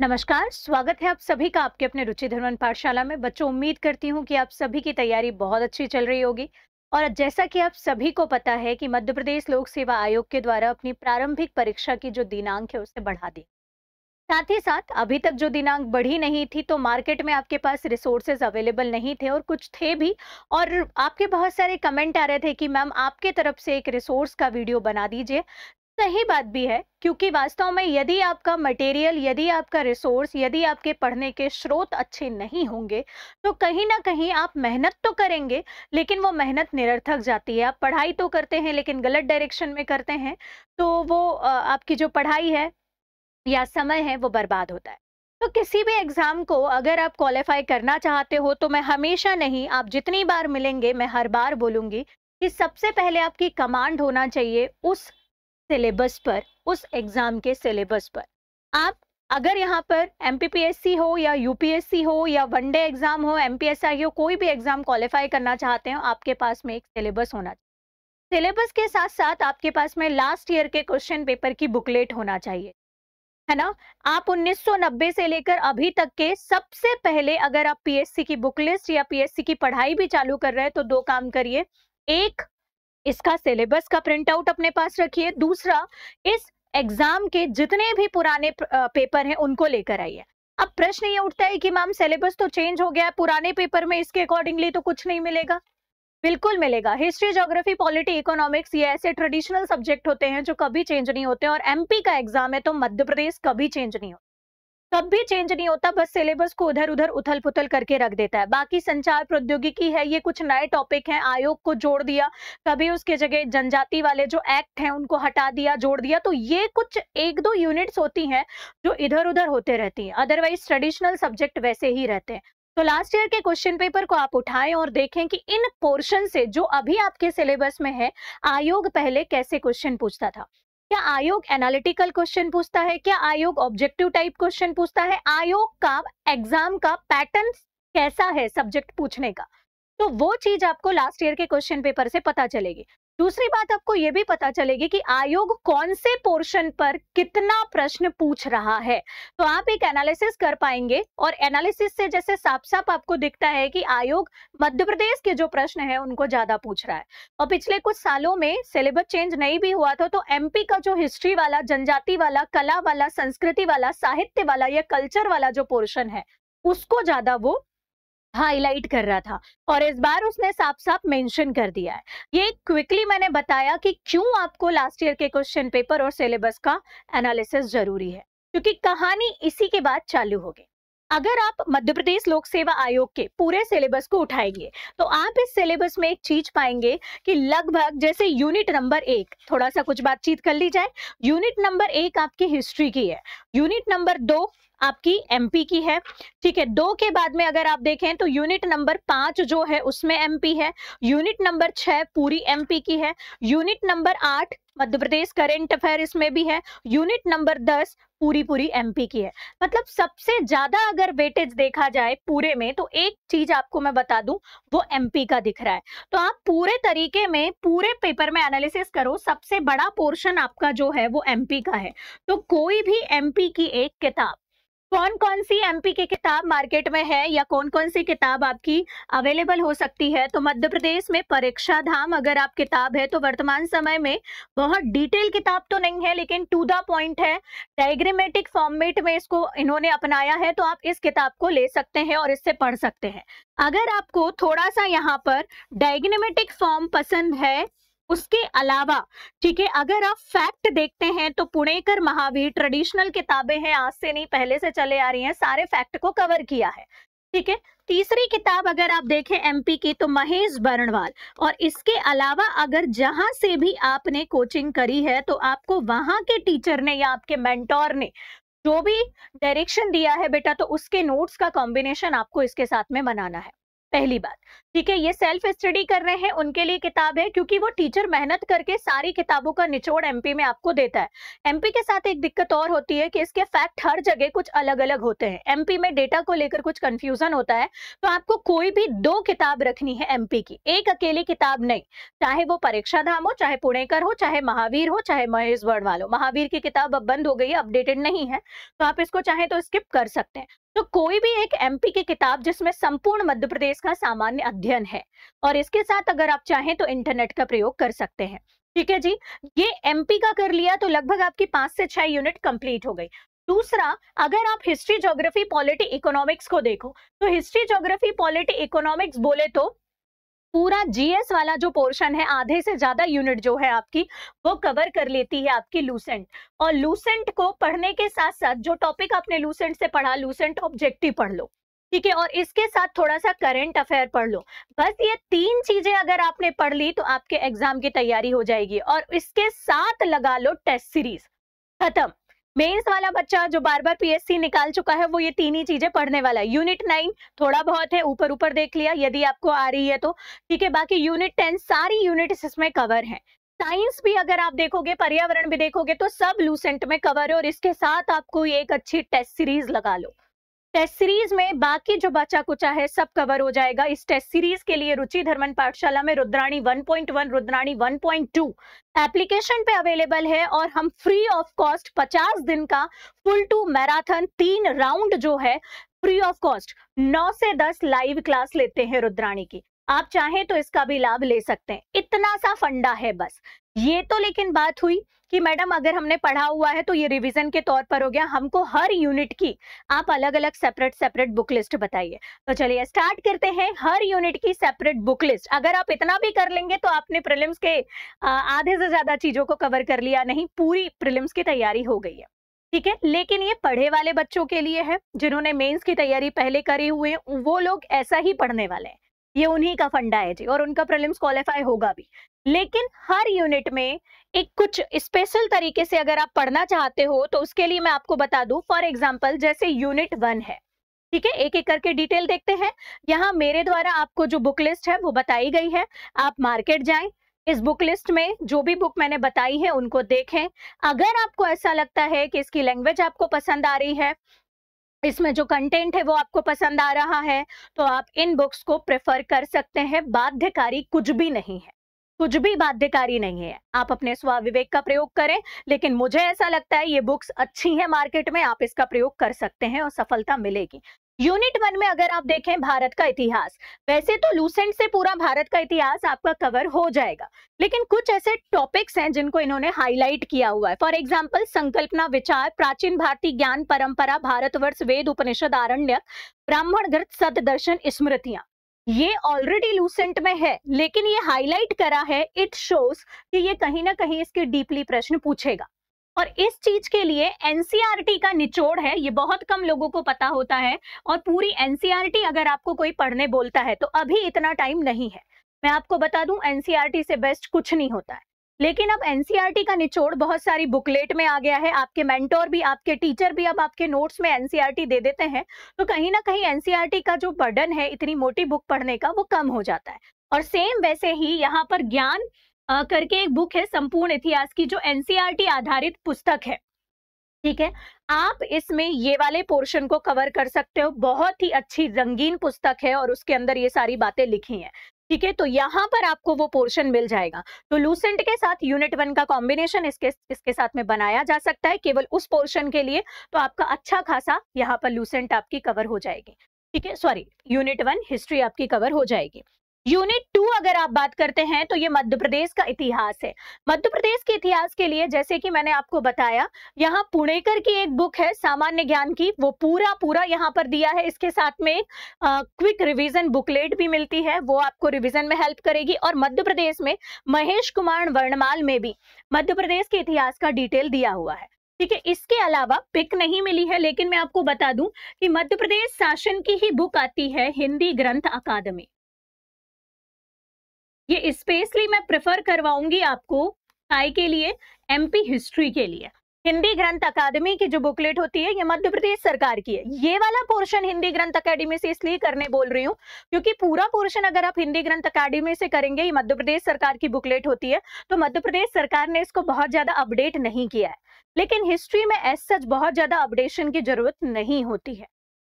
नमस्कार स्वागत है आप सभी का आपके अपने रुचि धर्मन पाठशाला में बच्चों उम्मीद करती हूँ कि आप सभी की तैयारी बहुत अच्छी चल रही होगी और जैसा कि आप सभी को पता है कि मध्य प्रदेश लोक सेवा आयोग के द्वारा अपनी प्रारंभिक परीक्षा की जो दिनांक है उसे बढ़ा दी साथ ही साथ अभी तक जो दिनांक बढ़ी नहीं थी तो मार्केट में आपके पास रिसोर्सेज अवेलेबल नहीं थे और कुछ थे भी और आपके बहुत सारे कमेंट आ रहे थे कि मैम आपके तरफ से एक रिसोर्स का वीडियो बना दीजिए सही बात भी है क्योंकि वास्तव में यदि आपका मटेरियल यदि आपका रिसोर्स यदि आपके पढ़ने के स्रोत अच्छे नहीं होंगे तो कहीं ना कहीं आप मेहनत तो करेंगे लेकिन वो मेहनत निरर्थक जाती है आप पढ़ाई तो करते हैं लेकिन गलत डायरेक्शन में करते हैं तो वो आपकी जो पढ़ाई है या समय है वो बर्बाद होता है तो किसी भी एग्ज़ाम को अगर आप क्वालिफाई करना चाहते हो तो मैं हमेशा नहीं आप जितनी बार मिलेंगे मैं हर बार बोलूँगी कि सबसे पहले आपकी कमांड होना चाहिए उस सिलेबस पर उस एग्जाम के सिलेबस पर आप अगर यहाँ पर एम हो या यूपीएससी हो या वनडे एग्जाम हो एम हो कोई भी एग्जाम क्वालिफाई करना चाहते हो आपके पास में एक सिलेबस होना चाहिए सिलेबस के साथ साथ आपके पास में लास्ट ईयर के क्वेश्चन पेपर की बुकलेट होना चाहिए है ना आप 1990 से लेकर अभी तक के सबसे पहले अगर आप पीएससी की बुक लिस्ट या पीएससी की पढ़ाई भी चालू कर रहे हैं तो दो काम करिए एक इसका सिलेबस का प्रिंट आउट अपने पास रखिए दूसरा इस एग्जाम के जितने भी पुराने पेपर हैं उनको लेकर आइए अब प्रश्न ये उठता है कि मैम सिलेबस तो चेंज हो गया है पुराने पेपर में इसके अकॉर्डिंगली तो कुछ नहीं मिलेगा बिल्कुल मिलेगा हिस्ट्री ज्योग्राफी पॉलिटी इकोनॉमिक्स ये ऐसे ट्रेडिशनल सब्जेक्ट होते हैं जो कभी चेंज नहीं होते और एमपी का एग्जाम है तो मध्य प्रदेश कभी चेंज नहीं होता तब भी चेंज नहीं होता बस सिलेबस को उधर उधर उथल पुथल करके रख देता है बाकी संचार प्रौद्योगिकी है ये कुछ नए टॉपिक हैं आयोग को जोड़ दिया कभी उसके जगह जनजाति वाले जो एक्ट हैं उनको हटा दिया जोड़ दिया तो ये कुछ एक दो यूनिट्स होती हैं जो इधर उधर होते रहती हैं अदरवाइज ट्रेडिशनल सब्जेक्ट वैसे ही रहते हैं तो लास्ट ईयर के क्वेश्चन पेपर को आप उठाएं और देखें कि इन पोर्शन से जो अभी आपके सिलेबस में है आयोग पहले कैसे क्वेश्चन पूछता था क्या आयोग एनालिटिकल क्वेश्चन पूछता है क्या आयोग ऑब्जेक्टिव टाइप क्वेश्चन पूछता है आयोग का एग्जाम का पैटर्न कैसा है सब्जेक्ट पूछने का तो वो चीज आपको लास्ट ईयर के क्वेश्चन पेपर से पता चलेगी दूसरी बात आपको यह भी पता चलेगी कि आयोग कौन से पोर्शन पर कितना प्रश्न पूछ रहा है तो आप एक एनालिसिस कर पाएंगे और एनालिसिस से जैसे साफ साफ आपको दिखता है कि आयोग मध्य प्रदेश के जो प्रश्न है उनको ज्यादा पूछ रहा है और पिछले कुछ सालों में सिलेबस चेंज नहीं भी हुआ था तो एमपी का जो हिस्ट्री वाला जनजाति वाला कला वाला संस्कृति वाला साहित्य वाला या कल्चर वाला जो पोर्शन है उसको ज्यादा वो हाईलाइट कर रहा था और इस बार उसने साफ साफ मेंशन कर दिया है ये क्विकली मैंने बताया कि क्यों आपको लास्ट ईयर के क्वेश्चन पेपर और सिलेबस का एनालिसिस जरूरी है क्योंकि कहानी इसी के बाद चालू होगी अगर आप मध्य प्रदेश लोक सेवा आयोग के पूरे सिलेबस को उठाएंगे तो आप इस सिलेबस में एक चीज पाएंगे कि लगभग जैसे यूनिट नंबर एक थोड़ा सा कुछ बातचीत कर ली जाए यूनिट नंबर एक आपकी हिस्ट्री की है यूनिट नंबर दो आपकी एमपी की है ठीक है दो के बाद में अगर आप देखें तो यूनिट नंबर पांच जो है उसमें एमपी है यूनिट नंबर छह पूरी एमपी की है यूनिट नंबर आठ मध्य प्रदेश करेंट अफेयर इसमें भी है यूनिट नंबर दस पूरी पूरी एमपी की है मतलब सबसे ज्यादा अगर वेटेज देखा जाए पूरे में तो एक चीज आपको मैं बता दूं वो एमपी का दिख रहा है तो आप पूरे तरीके में पूरे पेपर में एनालिसिस करो सबसे बड़ा पोर्शन आपका जो है वो एमपी का है तो कोई भी एमपी की एक किताब कौन कौन सी एमपी की किताब मार्केट में है या कौन कौन सी किताब आपकी अवेलेबल हो सकती है तो मध्य प्रदेश में परीक्षा धाम अगर आप किताब है तो वर्तमान समय में बहुत डिटेल किताब तो नहीं है लेकिन टू द पॉइंट है डायग्रामेटिक फॉर्मेट में इसको इन्होंने अपनाया है तो आप इस किताब को ले सकते हैं और इससे पढ़ सकते हैं अगर आपको थोड़ा सा यहाँ पर डायग्रामेटिक फॉर्म पसंद है उसके अलावा ठीक है अगर आप फैक्ट देखते हैं तो पुणेकर महावीर ट्रेडिशनल किताबें हैं आज से नहीं पहले से चले आ रही हैं सारे फैक्ट को कवर किया है ठीक है तीसरी किताब अगर आप देखें एमपी की तो महेश बर्णवाल और इसके अलावा अगर जहां से भी आपने कोचिंग करी है तो आपको वहां के टीचर ने या आपके मेंटोर ने जो भी डायरेक्शन दिया है बेटा तो उसके नोट्स का कॉम्बिनेशन आपको इसके साथ में बनाना है पहली बात ठीक है ये सेल्फ स्टडी कर रहे हैं उनके लिए किताब है क्योंकि वो टीचर मेहनत करके सारी किताबों का निचोड़ एमपी में आपको देता है एमपी के साथ एक दिक्कत और होती है कि इसके फैक्ट हर जगह कुछ अलग अलग होते हैं एमपी में डेटा को लेकर कुछ कंफ्यूजन होता है तो आपको कोई भी दो किताब रखनी है एमपी की एक अकेली किताब नहीं चाहे वो परीक्षा धाम हो चाहे पुणेकर हो चाहे महावीर हो चाहे महेश वर्णवाल हो महावीर की किताब अब बंद हो गई है अपडेटेड नहीं है तो आप इसको चाहे तो स्किप कर सकते हैं तो कोई भी एक एमपी की किताब जिसमें संपूर्ण मध्य प्रदेश का सामान्य अध्ययन है और इसके साथ अगर आप चाहें तो इंटरनेट का प्रयोग कर सकते हैं ठीक है जी ये एमपी का कर लिया तो लगभग आपकी पांच से छह यूनिट कंप्लीट हो गई दूसरा अगर आप हिस्ट्री ज्योग्राफी पॉलिटी इकोनॉमिक्स को देखो तो हिस्ट्री ज्योग्राफी पॉलिटी इकोनॉमिक्स बोले तो पूरा जीएस वाला जो पोर्शन है आधे से ज्यादा यूनिट जो है आपकी वो कवर कर लेती है आपकी लूसेंट और लूसेंट को पढ़ने के साथ साथ जो टॉपिक आपने लूसेंट से पढ़ा लूसेंट ऑब्जेक्टिव पढ़ लो ठीक है और इसके साथ थोड़ा सा करंट अफेयर पढ़ लो बस ये तीन चीजें अगर आपने पढ़ ली तो आपके एग्जाम की तैयारी हो जाएगी और इसके साथ लगा लो टेस्ट सीरीज खत्म मेंस वाला बच्चा जो बार बार पीएससी निकाल चुका है वो ये तीन ही चीजें पढ़ने वाला है यूनिट नाइन थोड़ा बहुत है ऊपर ऊपर देख लिया यदि आपको आ रही है तो ठीक है बाकी यूनिट टेन सारी यूनिट इसमें कवर है साइंस भी अगर आप देखोगे पर्यावरण भी देखोगे तो सब लूसेंट में कवर है और इसके साथ आपको एक अच्छी टेस्ट सीरीज लगा लो टेस्ट सीरीज में बाकी जो बचा कुचा है सब कवर हो जाएगा इस टेस्ट सीरीज के लिए रुचि धर्मन पाठशाला में रुद्राणी 1.1 रुद्राणी 1.2 एप्लीकेशन पे अवेलेबल है और हम फ्री ऑफ कॉस्ट 50 दिन का फुल टू मैराथन तीन राउंड जो है फ्री ऑफ कॉस्ट 9 से 10 लाइव क्लास लेते हैं रुद्राणी की आप चाहें तो इसका भी लाभ ले सकते हैं इतना सा फंडा है बस ये तो लेकिन बात हुई कि मैडम अगर हमने पढ़ा हुआ है तो ये रिवीजन के तौर पर हो गया हमको हर यूनिट की आप अलग अलग सेपरेट सेपरेट बुक लिस्ट बताइए तो चलिए स्टार्ट करते हैं हर यूनिट की सेपरेट बुक लिस्ट अगर आप इतना भी कर लेंगे तो आपने प्रिलिम्स के आधे से ज्यादा चीजों को कवर कर लिया नहीं पूरी प्रिलिम्स की तैयारी हो गई है ठीक है लेकिन ये पढ़े वाले बच्चों के लिए है जिन्होंने मेन्स की तैयारी पहले करी हुई है वो लोग ऐसा ही पढ़ने वाले हैं ये उन्हीं का फंडा है जी और उनका प्रिलिम्स क्वालिफाई होगा भी लेकिन हर यूनिट में एक कुछ स्पेशल तरीके से अगर आप पढ़ना चाहते हो तो उसके लिए मैं आपको बता दूं फॉर एग्जाम्पल जैसे यूनिट वन है ठीक है एक एक करके डिटेल देखते हैं यहाँ मेरे द्वारा आपको जो बुक लिस्ट है वो बताई गई है आप मार्केट जाएं इस बुक लिस्ट में जो भी बुक मैंने बताई है उनको देखें अगर आपको ऐसा लगता है कि इसकी लैंग्वेज आपको पसंद आ रही है इसमें जो कंटेंट है वो आपको पसंद आ रहा है तो आप इन बुक्स को प्रेफर कर सकते हैं बाध्यकारी कुछ भी नहीं है कुछ भी बाध्यकारी नहीं है आप अपने स्वाविवेक का प्रयोग करें लेकिन मुझे ऐसा लगता है ये बुक्स अच्छी हैं मार्केट में आप इसका प्रयोग कर सकते हैं और सफलता मिलेगी यूनिट वन में अगर आप देखें भारत का इतिहास वैसे तो लूसेंट से पूरा भारत का इतिहास आपका कवर हो जाएगा लेकिन कुछ ऐसे टॉपिक्स हैं जिनको इन्होंने हाईलाइट किया हुआ है फॉर एग्जाम्पल संकल्पना विचार प्राचीन भारतीय ज्ञान परंपरा भारतवर्ष वेद उपनिषद आरण्य ब्राह्मण ग्रत सत दर्शन स्मृतियां ये ऑलरेडी लूसेंट में है लेकिन ये हाईलाइट करा है इट शोज कि ये कहीं ना कहीं इसके डीपली प्रश्न पूछेगा और इस चीज के लिए एनसीआरटी e का निचोड़ है ये बहुत कम लोगों को पता होता है और पूरी एनसीआरटी e अगर आपको कोई पढ़ने बोलता है तो अभी इतना टाइम नहीं है मैं आपको बता दूं एनसीआरटी e से बेस्ट कुछ नहीं होता है लेकिन अब एनसीईआरटी e का निचोड़ बहुत सारी बुकलेट में आ गया है आपके मेंटोर भी आपके टीचर भी अब आपके नोट्स में एनसीईआरटी e दे देते हैं तो कहीं ना कहीं एनसीईआरटी e का जो बर्डन है इतनी मोटी बुक पढ़ने का वो कम हो जाता है और सेम वैसे ही यहाँ पर ज्ञान करके एक बुक है संपूर्ण इतिहास की जो एनसीईआरटी आधारित पुस्तक है ठीक है आप इसमें ये वाले पोर्शन को कवर कर सकते हो बहुत ही अच्छी रंगीन पुस्तक है और उसके अंदर ये सारी बातें लिखी हैं ठीक है तो यहाँ पर आपको वो पोर्शन मिल जाएगा तो लूसेंट के साथ यूनिट वन का कॉम्बिनेशन इसके इसके साथ में बनाया जा सकता है केवल उस पोर्शन के लिए तो आपका अच्छा खासा यहाँ पर लूसेंट आपकी कवर हो जाएगी ठीक है सॉरी यूनिट वन हिस्ट्री आपकी कवर हो जाएगी यूनिट टू अगर आप बात करते हैं तो ये मध्य प्रदेश का इतिहास है मध्य प्रदेश के इतिहास के लिए जैसे कि मैंने आपको बताया यहाँ पुणेकर की एक बुक है सामान्य ज्ञान की वो पूरा पूरा यहाँ पर दिया है इसके साथ में आ, क्विक रिवीजन बुकलेट भी मिलती है वो आपको रिवीजन में हेल्प करेगी और मध्य प्रदेश में महेश कुमार वर्णमाल में भी मध्य प्रदेश के इतिहास का डिटेल दिया हुआ है ठीक है इसके अलावा पिक नहीं मिली है लेकिन मैं आपको बता दूं कि मध्य प्रदेश शासन की ही बुक आती है हिंदी ग्रंथ अकादमी ये स्पेशली मैं प्रेफर करवाऊंगी आपको आई के लिए एमपी हिस्ट्री के लिए हिंदी ग्रंथ अकादमी की जो बुकलेट होती है ये मध्य प्रदेश सरकार की है ये वाला पोर्शन हिंदी ग्रंथ अकादमी से इसलिए करने बोल रही हूँ क्योंकि पूरा पोर्शन अगर आप हिंदी ग्रंथ अकादमी से करेंगे ये मध्य प्रदेश सरकार की बुकलेट होती है तो मध्य प्रदेश सरकार ने इसको बहुत ज्यादा अपडेट नहीं किया है लेकिन हिस्ट्री में एज सच बहुत ज्यादा अपडेशन की जरूरत नहीं होती है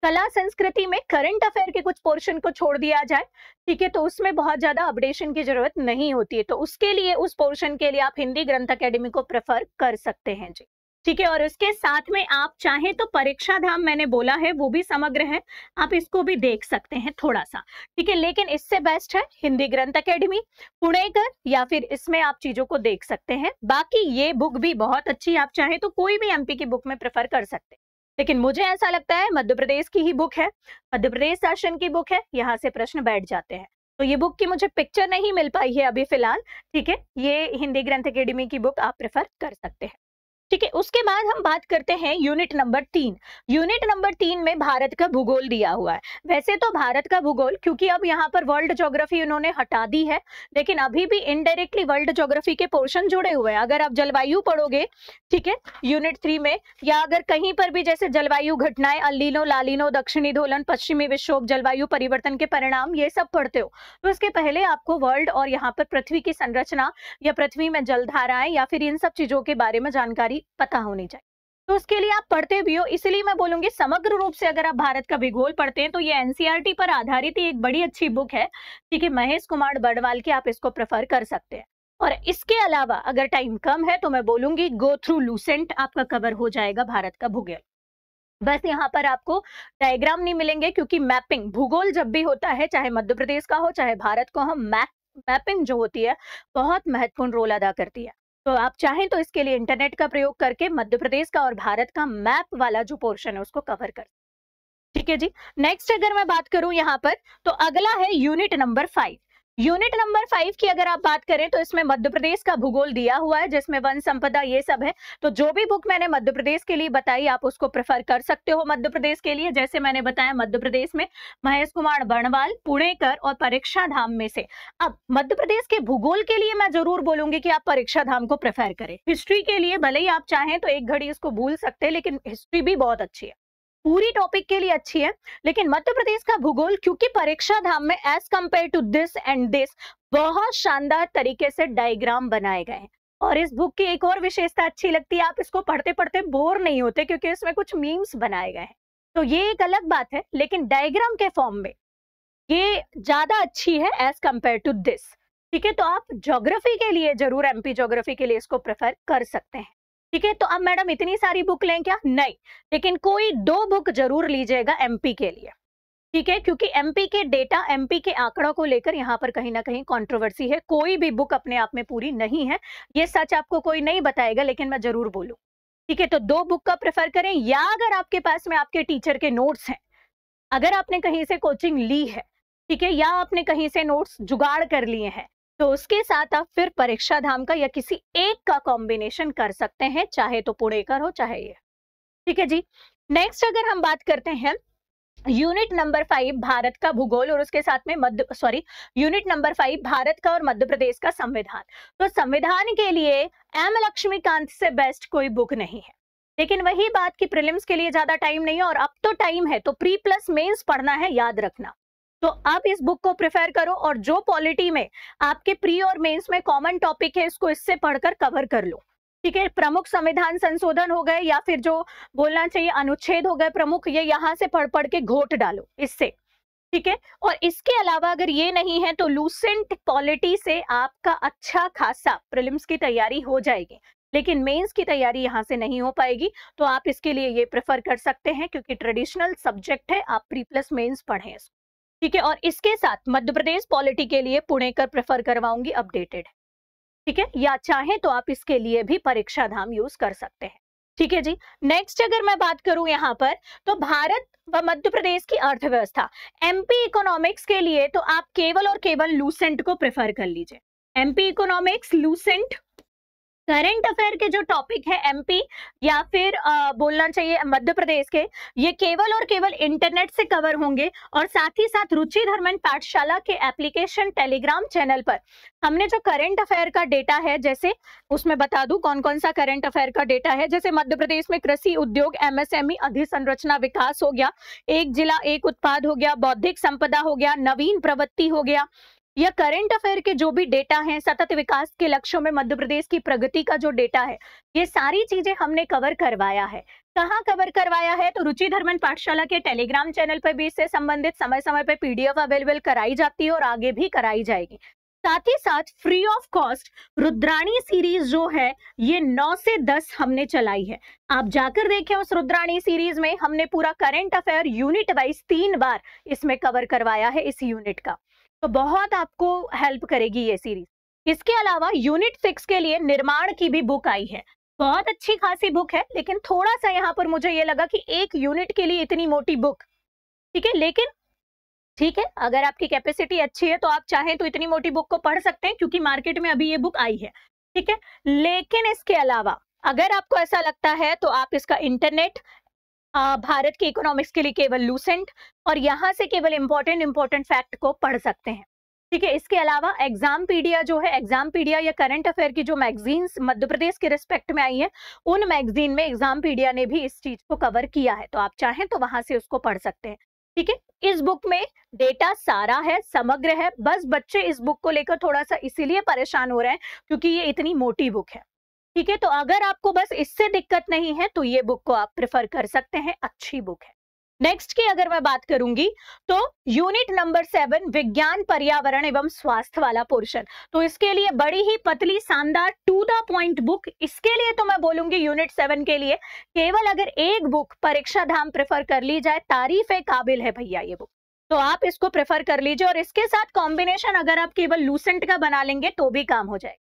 कला संस्कृति में करंट अफेयर के कुछ पोर्शन को छोड़ दिया जाए ठीक है तो उसमें बहुत ज्यादा अपडेशन की जरूरत नहीं होती है तो उसके लिए उस पोर्शन के लिए आप हिंदी ग्रंथ अकेडमी को प्रेफर कर सकते हैं जी ठीक है और इसके साथ में आप चाहें तो परीक्षा धाम मैंने बोला है वो भी समग्र है आप इसको भी देख सकते हैं थोड़ा सा ठीक है लेकिन इससे बेस्ट है हिंदी ग्रंथ अकेडमी पुणेकर या फिर इसमें आप चीजों को देख सकते हैं बाकी ये बुक भी बहुत अच्छी आप चाहें तो कोई भी एमपी की बुक में प्रेफर कर सकते हैं लेकिन मुझे ऐसा लगता है मध्य प्रदेश की ही बुक है मध्य प्रदेश शासन की बुक है यहाँ से प्रश्न बैठ जाते हैं तो ये बुक की मुझे पिक्चर नहीं मिल पाई है अभी फिलहाल ठीक है ये हिंदी ग्रंथ अकेडमी की बुक आप प्रेफर कर सकते हैं ठीक है उसके बाद हम बात करते हैं यूनिट नंबर तीन यूनिट नंबर तीन में भारत का भूगोल दिया हुआ है वैसे तो भारत का भूगोल क्योंकि अब यहाँ पर वर्ल्ड ज्योग्राफी उन्होंने हटा दी है लेकिन अभी भी इनडायरेक्टली वर्ल्ड ज्योग्राफी के पोर्शन जुड़े हुए हैं अगर आप जलवायु पढ़ोगे ठीक है यूनिट थ्री में या अगर कहीं पर भी जैसे जलवायु घटनाएं अल्लीनो लालिनो दक्षिणी धोलन पश्चिमी विक्षोभ जलवायु परिवर्तन के परिणाम ये सब पढ़ते हो तो इसके पहले आपको वर्ल्ड और यहाँ पर पृथ्वी की संरचना या पृथ्वी में जलधाराएं या फिर इन सब चीजों के बारे में जानकारी जानकारी पता होनी चाहिए तो उसके लिए आप पढ़ते भी हो इसलिए मैं बोलूंगी समग्र रूप से अगर आप भारत का भूगोल पढ़ते हैं तो ये एनसीईआरटी e पर आधारित ही एक बड़ी अच्छी बुक है ठीक है महेश कुमार बड़वाल की आप इसको प्रेफर कर सकते हैं और इसके अलावा अगर टाइम कम है तो मैं बोलूंगी गो थ्रू लूसेंट आपका कवर हो जाएगा भारत का भूगोल बस यहाँ पर आपको डायग्राम नहीं मिलेंगे क्योंकि मैपिंग भूगोल जब भी होता है चाहे मध्य प्रदेश का हो चाहे भारत को हम मैप मैपिंग जो होती है बहुत महत्वपूर्ण रोल अदा करती है तो आप चाहें तो इसके लिए इंटरनेट का प्रयोग करके मध्य प्रदेश का और भारत का मैप वाला जो पोर्शन है उसको कवर कर ठीक है जी नेक्स्ट अगर मैं बात करूं यहाँ पर तो अगला है unit number five unit number five की अगर आप बात करें तो इसमें मध्य प्रदेश का भूगोल दिया हुआ है जिसमें वन संपदा ये सब है तो जो भी बुक मैंने मध्य प्रदेश के लिए बताई आप उसको प्रेफर कर सकते हो मध्य प्रदेश के लिए जैसे मैंने बताया मध्य प्रदेश में महेश कुमार बर्णवाल पुणेकर और परीक्षा धाम में से अब मध्य प्रदेश के भूगोल के लिए मैं जरूर बोलूंगी कि आप परीक्षा धाम को प्रेफर करें हिस्ट्री के लिए भले ही आप चाहें तो एक घड़ी इसको भूल सकते हैं लेकिन हिस्ट्री भी बहुत अच्छी है पूरी टॉपिक के लिए अच्छी है लेकिन मध्य प्रदेश का भूगोल क्योंकि परीक्षा धाम में as compare to this and this बहुत शानदार तरीके से डायग्राम बनाए गए हैं और इस बुक की एक और विशेषता अच्छी लगती है आप इसको पढ़ते पढ़ते बोर नहीं होते क्योंकि इसमें कुछ मीम्स बनाए गए हैं तो ये एक अलग बात है लेकिन डायग्राम के फॉर्म में ये ज्यादा अच्छी है एज कंपेयर टू दिस ठीक है तो आप ज्योग्राफी के लिए जरूर एमपी ज्योग्राफी के लिए इसको प्रेफर कर सकते हैं ठीक है तो अब मैडम इतनी सारी बुक लें क्या नहीं लेकिन कोई दो बुक जरूर लीजिएगा एमपी के लिए ठीक है क्योंकि एमपी के डेटा एमपी के आंकड़ों को लेकर यहाँ पर कहीं ना कहीं कंट्रोवर्सी है कोई भी बुक अपने आप में पूरी नहीं है ये सच आपको कोई नहीं बताएगा लेकिन मैं जरूर बोलूँ ठीक है तो दो बुक का प्रेफर करें या अगर आपके पास में आपके टीचर के नोट्स हैं अगर आपने कहीं से कोचिंग ली है ठीक है या आपने कहीं से नोट्स जुगाड़ कर लिए हैं तो उसके साथ आप फिर परीक्षा धाम का या किसी एक का कॉम्बिनेशन कर सकते हैं चाहे तो पुणे कर हो चाहे ये ठीक है जी नेक्स्ट अगर हम बात करते हैं यूनिट नंबर फाइव भारत का भूगोल और उसके साथ में मध्य sorry unit number five Bharat का और मध्य प्रदेश का संविधान तो संविधान के लिए एम लक्ष्मीकांत से बेस्ट कोई बुक नहीं है लेकिन वही बात की प्रिलिम्स के लिए ज्यादा टाइम नहीं है और अब तो टाइम है तो प्री प्लस मेंस पढ़ना है याद रखना तो आप इस बुक को प्रेफर करो और जो पॉलिटी में आपके प्री और मेंस में कॉमन टॉपिक है इसको इससे पढ़कर कवर कर लो ठीक है प्रमुख संविधान संशोधन हो गए या फिर जो बोलना चाहिए अनुच्छेद हो गए प्रमुख ये यहाँ से पढ़ पढ़ के घोट डालो इससे ठीक है और इसके अलावा अगर ये नहीं है तो लूसेंट पॉलिटी से आपका अच्छा खासा प्रिलिम्स की तैयारी हो जाएगी लेकिन मेंस की तैयारी यहाँ से नहीं हो पाएगी तो आप इसके लिए ये प्रेफर कर सकते हैं क्योंकि ट्रेडिशनल सब्जेक्ट है आप प्री प्लस मेन्स पढ़ें इसको ठीक है और इसके साथ मध्य प्रदेश पॉलिटी के लिए पुणे कर प्रेफर करवाऊंगी अपडेटेड ठीक है या चाहे तो आप इसके लिए भी परीक्षा धाम यूज कर सकते हैं ठीक है जी नेक्स्ट अगर मैं बात करूं यहाँ पर तो भारत व मध्य प्रदेश की अर्थव्यवस्था एमपी इकोनॉमिक्स के लिए तो आप केवल और केवल लूसेंट को प्रेफर कर लीजिए MP economics Lucent current affair के जो टॉपिक है एमपी या फिर आ, बोलना चाहिए मध्य प्रदेश के ये केवल और केवल इंटरनेट से कवर होंगे और साथ ही साथ रुचि धर्मन पाठशाला के एप्लीकेशन टेलीग्राम चैनल पर हमने जो करंट अफेयर का डेटा है जैसे उसमें बता दूं कौन कौन सा करंट अफेयर का डेटा है जैसे मध्य प्रदेश में कृषि उद्योग एमएसएमई e, अधिसंरचना विकास हो गया एक जिला एक उत्पाद हो गया बौद्धिक संपदा हो गया नवीन प्रवृत्ति हो गया या करंट अफेयर के जो भी डेटा हैं सतत विकास के लक्ष्यों में मध्य प्रदेश की प्रगति का जो डेटा है ये सारी चीजें हमने कवर करवाया है कहाँ कवर करवाया है तो रुचि धर्मन पाठशाला के टेलीग्राम चैनल पर भी इससे संबंधित समय समय पर पीडीएफ अवेलेबल कराई जाती है और आगे भी कराई जाएगी साथ ही साथ free of cost Rudrani series जो है ये 9 से 10 हमने चलाई है आप जाकर देखें उस रुद्राणी सीरीज में हमने पूरा करंट अफेयर यूनिट वाइज तीन बार इसमें कवर करवाया है इस यूनिट का तो बहुत आपको हेल्प करेगी ये सीरीज इसके अलावा यूनिट सिक्स के लिए निर्माण की भी बुक आई है बहुत अच्छी खासी बुक है लेकिन थोड़ा सा यहाँ पर मुझे ये लगा कि एक यूनिट के लिए इतनी मोटी बुक ठीक है लेकिन ठीक है अगर आपकी कैपेसिटी अच्छी है तो आप चाहें तो इतनी मोटी बुक को पढ़ सकते हैं क्योंकि मार्केट में अभी ये बुक आई है ठीक है लेकिन इसके अलावा अगर आपको ऐसा लगता है तो आप इसका इंटरनेट भारत के इकोनॉमिक्स के लिए केवल लूसेंट और यहाँ से केवल इम्पोर्टेंट इम्पोर्टेंट फैक्ट को पढ़ सकते हैं ठीक है इसके अलावा एग्जाम पीडिया जो है एग्जाम पीडिया या करंट अफेयर की जो मैगजीन्स मध्य प्रदेश के रिस्पेक्ट में आई है उन मैगजीन में एग्जाम पीडिया ने भी इस चीज को कवर किया है तो आप चाहें तो वहां से उसको पढ़ सकते हैं ठीक है इस बुक में डेटा सारा है समग्र है बस बच्चे इस बुक को लेकर थोड़ा सा इसीलिए परेशान हो रहे हैं क्योंकि ये इतनी मोटी बुक है ठीक है तो अगर आपको बस इससे दिक्कत नहीं है तो ये बुक को आप प्रेफर कर सकते हैं अच्छी बुक है नेक्स्ट की अगर मैं बात करूंगी तो यूनिट नंबर सेवन विज्ञान पर्यावरण एवं स्वास्थ्य वाला पोर्शन तो इसके लिए बड़ी ही पतली शानदार टू द पॉइंट बुक इसके लिए तो मैं बोलूंगी यूनिट सेवन के लिए केवल अगर एक बुक परीक्षा धाम प्रेफर कर ली जाए तारीफ है काबिल है भैया ये बुक तो आप इसको प्रेफर कर लीजिए और इसके साथ कॉम्बिनेशन अगर आप केवल लूसेंट का बना लेंगे तो भी काम हो जाएगा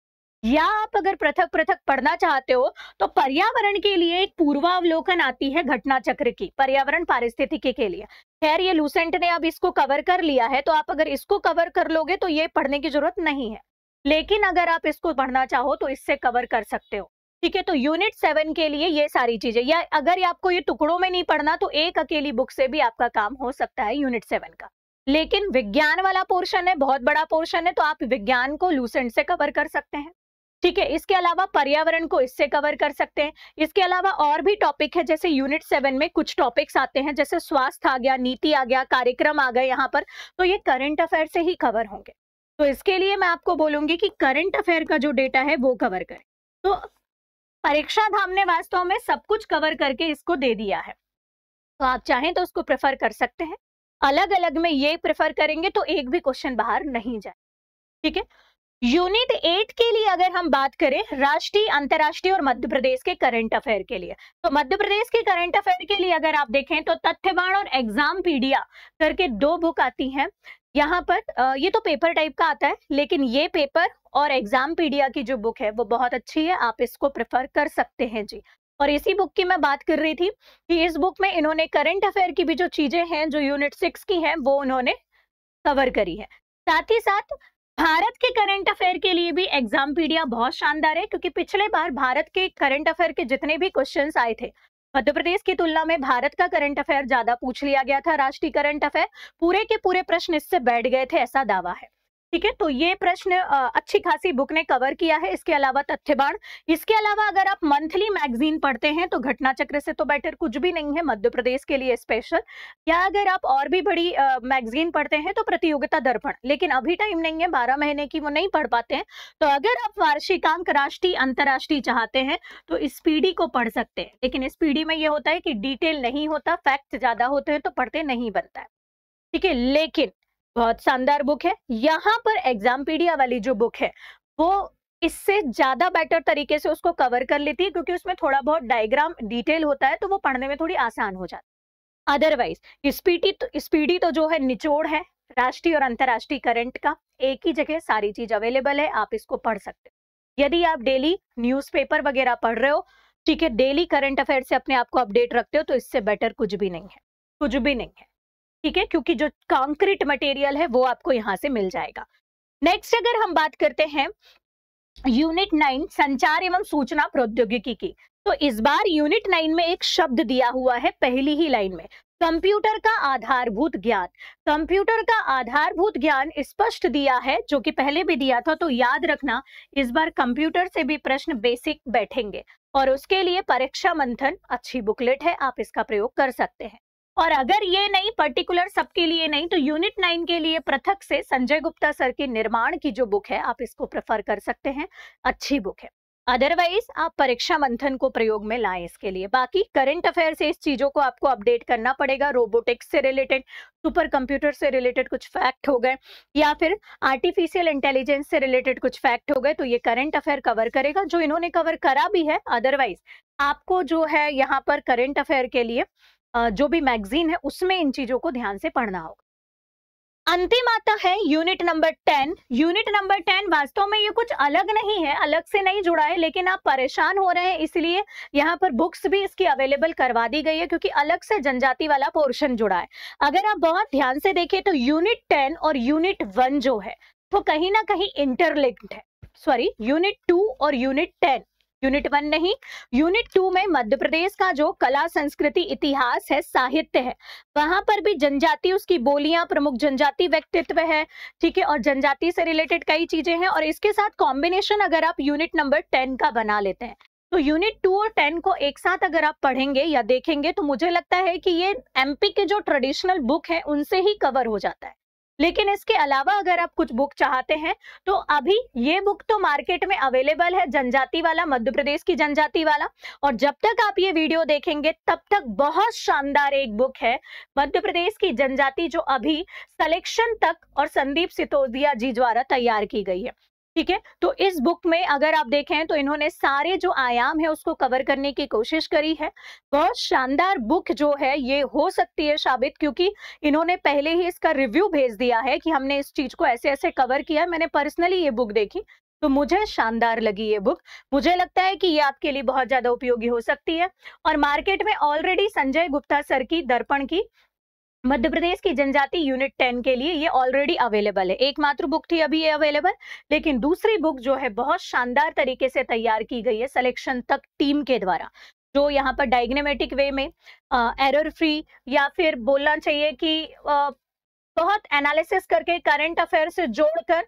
या आप अगर पृथक पृथक पढ़ना चाहते हो तो पर्यावरण के लिए एक पूर्वावलोकन आती है घटना चक्र की पर्यावरण पारिस्थितिकी के लिए खैर ये लूसेंट ने अब इसको कवर कर लिया है तो आप अगर इसको कवर कर लोगे तो ये पढ़ने की जरूरत नहीं है लेकिन अगर आप इसको पढ़ना चाहो तो इससे कवर कर सकते हो ठीक है तो यूनिट सेवन के लिए ये सारी चीजें या अगर आपको ये टुकड़ों में नहीं पढ़ना तो एक अकेली बुक से भी आपका काम हो सकता है यूनिट सेवन का लेकिन विज्ञान वाला पोर्शन है बहुत बड़ा पोर्शन है तो आप विज्ञान को लूसेंट से कवर कर सकते हैं ठीक है इसके अलावा पर्यावरण को इससे कवर कर सकते हैं इसके अलावा और भी टॉपिक है जैसे यूनिट सेवन में कुछ टॉपिक्स आते हैं जैसे स्वास्थ्य आ गया नीति आ गया कार्यक्रम आ गए यहाँ पर तो ये करंट अफेयर से ही कवर होंगे तो इसके लिए मैं आपको बोलूंगी कि करंट अफेयर का जो डेटा है वो कवर करें तो परीक्षा धाम ने वास्तव में सब कुछ कवर करके इसको दे दिया है तो आप चाहें तो उसको प्रेफर कर सकते हैं अलग अलग में ये प्रेफर करेंगे तो एक भी क्वेश्चन बाहर नहीं जाए ठीक है यूनिट एट के लिए अगर हम बात करें राष्ट्रीय अंतर्राष्ट्रीय और मध्य प्रदेश के करंट अफेयर के लिए तो मध्य प्रदेश के करंट अफेयर के लिए अगर आप देखें तो तथ्यवाण और एग्जाम पीडिया करके दो बुक आती हैं यहाँ पर ये तो पेपर टाइप का आता है लेकिन ये पेपर और एग्जाम पीडिया की जो बुक है वो बहुत अच्छी है आप इसको प्रेफर कर सकते हैं जी और इसी बुक की मैं बात कर रही थी कि इस बुक में इन्होंने करंट अफेयर की भी जो चीजें हैं जो यूनिट सिक्स की हैं वो उन्होंने कवर करी है साथ ही साथ भारत के करंट अफेयर के लिए भी एग्जाम पीडिया बहुत शानदार है क्योंकि पिछले बार भारत के करंट अफेयर के जितने भी क्वेश्चन आए थे मध्य प्रदेश की तुलना में भारत का करंट अफेयर ज्यादा पूछ लिया गया था राष्ट्रीय करंट अफेयर पूरे के पूरे प्रश्न इससे बैठ गए थे ऐसा दावा है ठीक है तो ये प्रश्न अच्छी खासी बुक ने कवर किया है इसके अलावा तथ्य इसके अलावा अगर आप मंथली मैगजीन पढ़ते हैं तो घटना चक्र से तो बेटर कुछ भी नहीं है मध्य प्रदेश के लिए स्पेशल या अगर आप और भी बड़ी मैगजीन पढ़ते हैं तो प्रतियोगिता दर्पण लेकिन अभी टाइम नहीं है बारह महीने की वो नहीं पढ़ पाते हैं तो अगर आप वार्षिकांक राष्ट्रीय अंतर्राष्ट्रीय चाहते हैं तो इस पीढ़ी को पढ़ सकते हैं लेकिन इस पीढ़ी में ये होता है कि डिटेल नहीं होता फैक्ट ज्यादा होते हैं तो पढ़ते नहीं बनता है ठीक है लेकिन बहुत शानदार बुक है यहाँ पर एग्जाम पीडिया वाली जो बुक है वो इससे ज्यादा बेटर तरीके से उसको कवर कर लेती है क्योंकि उसमें थोड़ा बहुत डायग्राम डिटेल होता है तो वो पढ़ने में थोड़ी आसान हो जाती है अदरवाइज स्पीडी तो स्पीडी तो जो है निचोड़ है राष्ट्रीय और अंतर्राष्ट्रीय करंट का एक ही जगह सारी चीज अवेलेबल है आप इसको पढ़ सकते हो यदि आप डेली न्यूज वगैरह पढ़ रहे हो ठीक है डेली करंट अफेयर से अपने आप को अपडेट रखते हो तो इससे बेटर कुछ भी नहीं है कुछ भी नहीं है ठीक है क्योंकि जो कॉन्क्रीट मटेरियल है वो आपको यहाँ से मिल जाएगा नेक्स्ट अगर हम बात करते हैं यूनिट नाइन संचार एवं सूचना प्रौद्योगिकी की तो इस बार यूनिट नाइन में एक शब्द दिया हुआ है पहली ही लाइन में कंप्यूटर का आधारभूत ज्ञान कंप्यूटर का आधारभूत ज्ञान स्पष्ट दिया है जो कि पहले भी दिया था तो याद रखना इस बार कंप्यूटर से भी प्रश्न बेसिक बैठेंगे और उसके लिए परीक्षा मंथन अच्छी बुकलेट है आप इसका प्रयोग कर सकते हैं और अगर ये नहीं पर्टिकुलर सबके लिए नहीं तो यूनिट नाइन के लिए पृथक से संजय गुप्ता सर की निर्माण की जो बुक है आप इसको प्रेफर कर सकते हैं अच्छी बुक है अदरवाइज आप परीक्षा मंथन को प्रयोग में लाएं इसके लिए बाकी करंट अफेयर से इस चीजों को आपको अपडेट करना पड़ेगा रोबोटिक्स से रिलेटेड सुपर कंप्यूटर से रिलेटेड कुछ फैक्ट हो गए या फिर आर्टिफिशियल इंटेलिजेंस से रिलेटेड कुछ फैक्ट हो गए तो ये करंट अफेयर कवर करेगा जो इन्होंने कवर करा भी है अदरवाइज आपको जो है यहाँ पर करंट अफेयर के लिए जो भी मैगजीन है उसमें इन चीजों को ध्यान से पढ़ना होगा अंतिम आता है unit number ten unit number ten वास्तव में ये कुछ अलग नहीं है अलग से नहीं जुड़ा है लेकिन आप परेशान हो रहे हैं इसलिए यहाँ पर बुक्स भी इसकी अवेलेबल करवा दी गई है क्योंकि अलग से जनजाति वाला पोर्शन जुड़ा है अगर आप बहुत ध्यान से देखें तो यूनिट टेन और यूनिट वन जो है वो तो कहीं ना कहीं इंटरलिंक्ड है सॉरी यूनिट टू और यूनिट टेन यूनिट वन नहीं यूनिट टू में मध्य प्रदेश का जो कला संस्कृति इतिहास है साहित्य है वहां पर भी जनजाति उसकी बोलियां प्रमुख जनजाति व्यक्तित्व है ठीक है और जनजाति से रिलेटेड कई चीजें हैं और इसके साथ कॉम्बिनेशन अगर आप यूनिट नंबर टेन का बना लेते हैं तो यूनिट टू और टेन को एक साथ अगर आप पढ़ेंगे या देखेंगे तो मुझे लगता है कि ये एमपी के जो ट्रेडिशनल बुक है उनसे ही कवर हो जाता है लेकिन इसके अलावा अगर आप कुछ बुक चाहते हैं तो अभी ये बुक तो मार्केट में अवेलेबल है जनजाति वाला मध्य प्रदेश की जनजाति वाला और जब तक आप ये वीडियो देखेंगे तब तक बहुत शानदार एक बुक है मध्य प्रदेश की जनजाति जो अभी सलेक्शन तक और संदीप सितोदिया जी द्वारा तैयार की गई है ठीक है तो इस बुक में अगर आप देखें तो इन्होंने सारे जो आयाम है उसको कवर करने की कोशिश करी है बहुत शानदार बुक जो है ये हो सकती है साबित क्योंकि इन्होंने पहले ही इसका रिव्यू भेज दिया है कि हमने इस चीज को ऐसे ऐसे कवर किया मैंने पर्सनली ये बुक देखी तो मुझे शानदार लगी ये बुक मुझे लगता है कि ये आपके लिए बहुत ज्यादा उपयोगी हो सकती है और मार्केट में ऑलरेडी संजय गुप्ता सर की दर्पण की मध्य प्रदेश की जनजाति यूनिट टेन के लिए ये ऑलरेडी अवेलेबल है एकमात्र बुक थी अभी ये अवेलेबल लेकिन दूसरी बुक जो है बहुत शानदार तरीके से तैयार की गई है सिलेक्शन तक टीम के द्वारा जो यहाँ पर डायग्नेमेटिक वे में एरर फ्री या फिर बोलना चाहिए कि आ, बहुत एनालिसिस करके करंट अफेयर से जोड़कर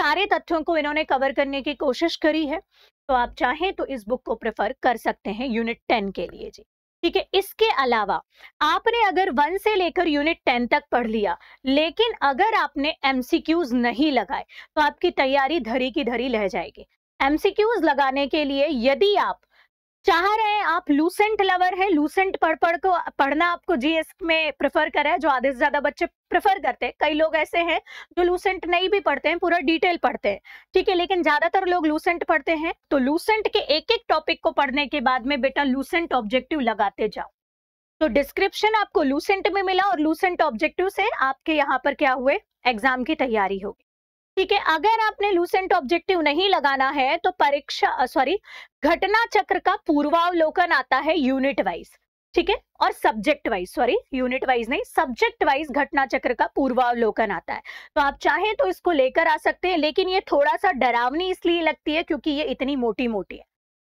सारे तथ्यों को इन्होंने कवर करने की कोशिश करी है तो आप चाहें तो इस बुक को प्रेफर कर सकते हैं यूनिट टेन के लिए जी ठीक है इसके अलावा आपने अगर वन से लेकर यूनिट टेन तक पढ़ लिया लेकिन अगर आपने एमसीक्यूज नहीं लगाए तो आपकी तैयारी धरी की धरी रह जाएगी एमसीक्यूज लगाने के लिए यदि आप चाह रहे हैं आप लूसेंट लवर है लूसेंट पढ़ पढ़ को पढ़ना आपको जीएस में प्रेफर करा है जो आधे से ज्यादा बच्चे प्रेफर करते हैं कई लोग ऐसे हैं जो लूसेंट नहीं भी पढ़ते हैं पूरा डिटेल पढ़ते हैं ठीक है लेकिन ज्यादातर लोग लूसेंट पढ़ते हैं तो लूसेंट के एक एक टॉपिक को पढ़ने के बाद में बेटा लूसेंट ऑब्जेक्टिव लगाते जाओ तो डिस्क्रिप्शन आपको लूसेंट में मिला और लूसेंट ऑब्जेक्टिव से आपके यहाँ पर क्या हुए एग्जाम की तैयारी होगी ठीक है अगर आपने लूसेंट ऑब्जेक्टिव नहीं लगाना है तो परीक्षा सॉरी घटना चक्र का पूर्वावलोकन आता है यूनिट वाइज ठीक है और subject wise sorry unit wise नहीं सब्जेक्ट वाइज घटना चक्र का पूर्वावलोकन आता है तो आप चाहें तो इसको लेकर आ सकते हैं लेकिन ये थोड़ा सा डरावनी इसलिए लगती है क्योंकि ये इतनी मोटी मोटी है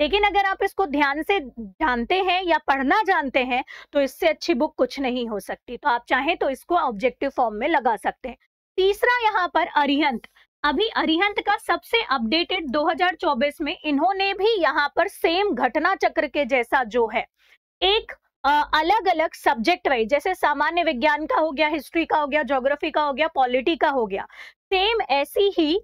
लेकिन अगर आप इसको ध्यान से जानते हैं या पढ़ना जानते हैं तो इससे अच्छी बुक कुछ नहीं हो सकती तो आप चाहें तो इसको ऑब्जेक्टिव फॉर्म में लगा सकते हैं तीसरा यहाँ पर अरिहंत अभी अरिहंत का सबसे अपडेटेड 2024 में इन्होंने भी यहाँ पर सेम घटना चक्र के जैसा जो है एक अलग अलग सब्जेक्ट वाइज जैसे सामान्य विज्ञान का हो गया हिस्ट्री का हो गया ज्योग्राफी का हो गया पॉलिटी का हो गया सेम ऐसी ही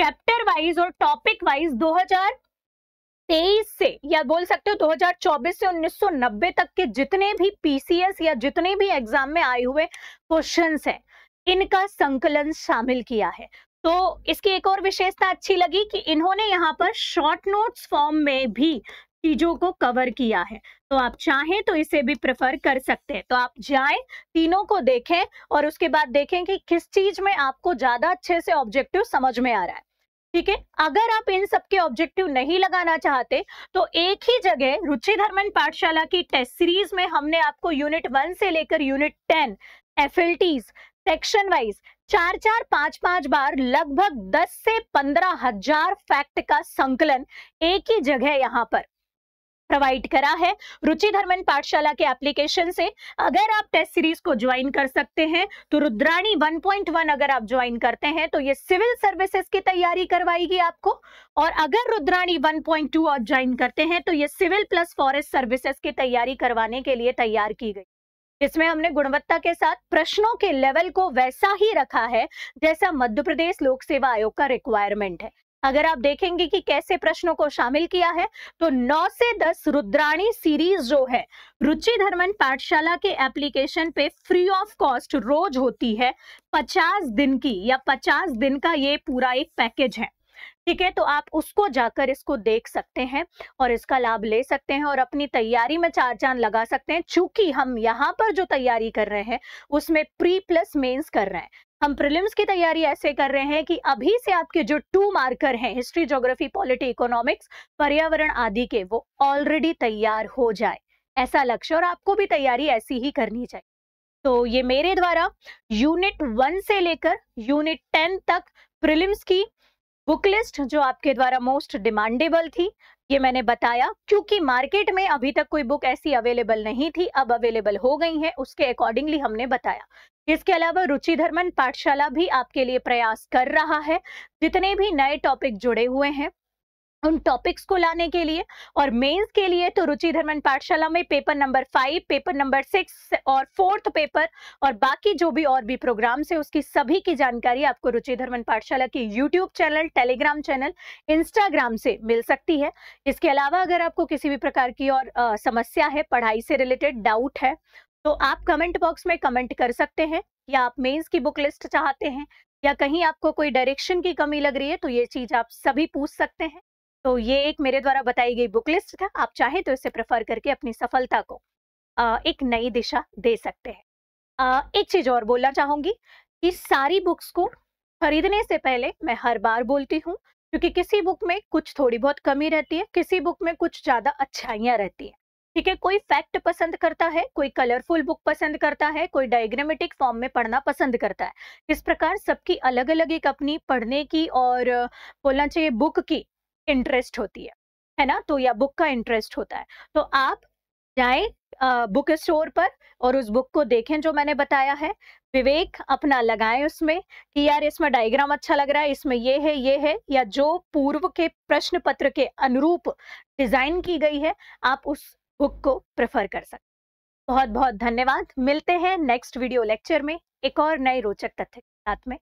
चैप्टर वाइज और टॉपिक वाइज 2023 से या बोल सकते हो 2024 से 1990 तक के जितने भी पीसीएस या जितने भी एग्जाम में आए हुए क्वेश्चंस हैं इनका संकलन शामिल किया है तो इसकी एक और विशेषता अच्छी लगी कि इन्होंने यहाँ पर शॉर्ट नोट्स फॉर्म में भी चीजों को कवर किया है तो आप चाहें तो इसे भी प्रेफर कर सकते हैं तो आप जाएं तीनों को देखें और उसके बाद देखें कि किस चीज में आपको ज्यादा अच्छे से ऑब्जेक्टिव समझ में आ रहा है ठीक है अगर आप इन सबके ऑब्जेक्टिव नहीं लगाना चाहते तो एक ही जगह रुचि धर्मन पाठशाला की टेस्ट सीरीज में हमने आपको यूनिट वन से लेकर unit ten F section wise चार चार पांच पांच बार लगभग दस से पंद्रह हजार फैक्ट का संकलन एक ही जगह यहां पर प्रोवाइड करा है रुचि धर्मन पाठशाला के एप्लीकेशन से अगर आप टेस्ट सीरीज को ज्वाइन कर सकते हैं तो रुद्राणी 1.1 अगर आप ज्वाइन करते हैं तो ये सिविल सर्विसेज की तैयारी करवाएगी आपको और अगर रुद्राणी 1.2 और ज्वाइन करते हैं तो ये सिविल प्लस फॉरेस्ट सर्विसेज की तैयारी करवाने के लिए तैयार की गई इसमें हमने गुणवत्ता के साथ प्रश्नों के लेवल को वैसा ही रखा है जैसा मध्य प्रदेश लोक सेवा आयोग का रिक्वायरमेंट है अगर आप देखेंगे कि कैसे प्रश्नों को शामिल किया है तो 9 से 10 रुद्राणी सीरीज जो है रुचि धर्मन पाठशाला के एप्लीकेशन पे फ्री ऑफ कॉस्ट रोज होती है 50 दिन की या 50 दिन का ये पूरा एक पैकेज है ठीक है तो आप उसको जाकर इसको देख सकते हैं और इसका लाभ ले सकते हैं और अपनी तैयारी में चार चांद लगा सकते हैं चूंकि हम यहाँ पर जो तैयारी कर रहे हैं उसमें प्री प्लस मेन्स कर रहे हैं हम प्रिलिम्स की तैयारी ऐसे कर रहे हैं कि अभी से आपके जो टू मार्कर हैं हिस्ट्री ज्योग्राफी पॉलिटी इकोनॉमिक्स पर्यावरण आदि के वो ऑलरेडी तैयार हो जाए ऐसा लक्ष्य और आपको भी तैयारी ऐसी ही करनी चाहिए तो ये मेरे द्वारा यूनिट वन से लेकर यूनिट टेन तक प्रिलिम्स की बुक लिस्ट जो आपके द्वारा मोस्ट डिमांडेबल थी ये मैंने बताया क्योंकि मार्केट में अभी तक कोई बुक ऐसी अवेलेबल नहीं थी अब अवेलेबल हो गई है उसके अकॉर्डिंगली हमने बताया इसके अलावा रुचि धर्मन पाठशाला भी आपके लिए प्रयास कर रहा है जितने भी नए टॉपिक जुड़े हुए हैं उन टॉपिक्स को लाने के लिए और मेंस के लिए तो रुचि धर्मन पाठशाला में paper number five paper number six और फोर्थ पेपर और बाकी जो भी और भी प्रोग्राम्स है उसकी सभी की जानकारी आपको रुचि धर्मन पाठशाला के YouTube channel Telegram channel Instagram से मिल सकती है इसके अलावा अगर आपको किसी भी प्रकार की और आ, समस्या है पढ़ाई से रिलेटेड डाउट है तो आप कमेंट बॉक्स में कमेंट कर सकते हैं या आप मेन्स की बुक लिस्ट चाहते हैं या कहीं आपको कोई डायरेक्शन की कमी लग रही है तो ये चीज़ आप सभी पूछ सकते हैं तो ये एक मेरे द्वारा बताई गई बुक लिस्ट था आप चाहे तो इसे प्रेफर करके अपनी सफलता को एक नई दिशा दे सकते हैं एक चीज और बोलना चाहूंगी कि सारी बुक्स को खरीदने से पहले मैं हर बार बोलती हूँ क्योंकि किसी बुक में कुछ थोड़ी बहुत कमी रहती है किसी बुक में कुछ ज्यादा अच्छाइयाँ रहती है ठीक है कोई फैक्ट पसंद करता है कोई कलरफुल बुक पसंद करता है कोई डायग्रामेटिक फॉर्म में पढ़ना पसंद करता है इस प्रकार सबकी अलग अलग एक अपनी पढ़ने की और बोलना चाहिए बुक की इंटरेस्ट होती है है ना तो या बुक का इंटरेस्ट होता है तो आप जाए बुक स्टोर पर और उस बुक को देखें जो मैंने बताया है विवेक अपना लगाएं उसमें कि यार इसमें डायग्राम अच्छा लग रहा है इसमें ये है ये है या जो पूर्व के प्रश्न पत्र के अनुरूप डिजाइन की गई है आप उस बुक को प्रेफर कर सकते बहुत बहुत धन्यवाद मिलते हैं नेक्स्ट वीडियो लेक्चर में एक और नए रोचक तथ्य के साथ में